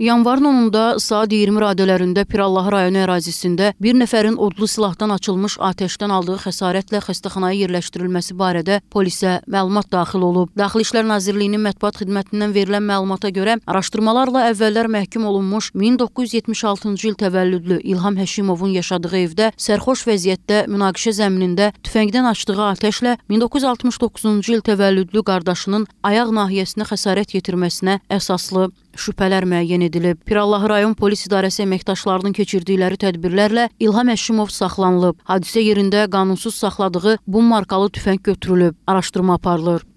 Yanvarın 10-da saat 20 radələrində Pirallah rayonu ərazisində bir nəfərin odlu silahdan açılmış atəşdən aldığı xəsarətlə xəstəxanaya yerləşdirilməsi barədə polisə məlumat daxil olub. Daxili İşlər Nazirliyinin mətbuat xidmətindən verilən məlumata görə araşdırmalarla əvvəllər məhkum olunmuş 1976-cı il təvəllüdlü İlham Həşimovun yaşadığı evdə sərxoş vəziyyətdə münaqişə zəminində tüfəngdən açdığı atəşlə 1969-cu il təvəllüdlü qardaşının ayaq nahiyəsinə xəsarət yetirməsinə əsaslı Şübhələr müəyyən edilib. Pirallah rayon polis idarəsi əməkdaşlarının keçirdikləri tədbirlərlə İlham Əşimov saxlanılıb. Hadisə yerində qanunsuz saxladığı bu markalı tüfəng götürülüb. Araşdırma aparılır.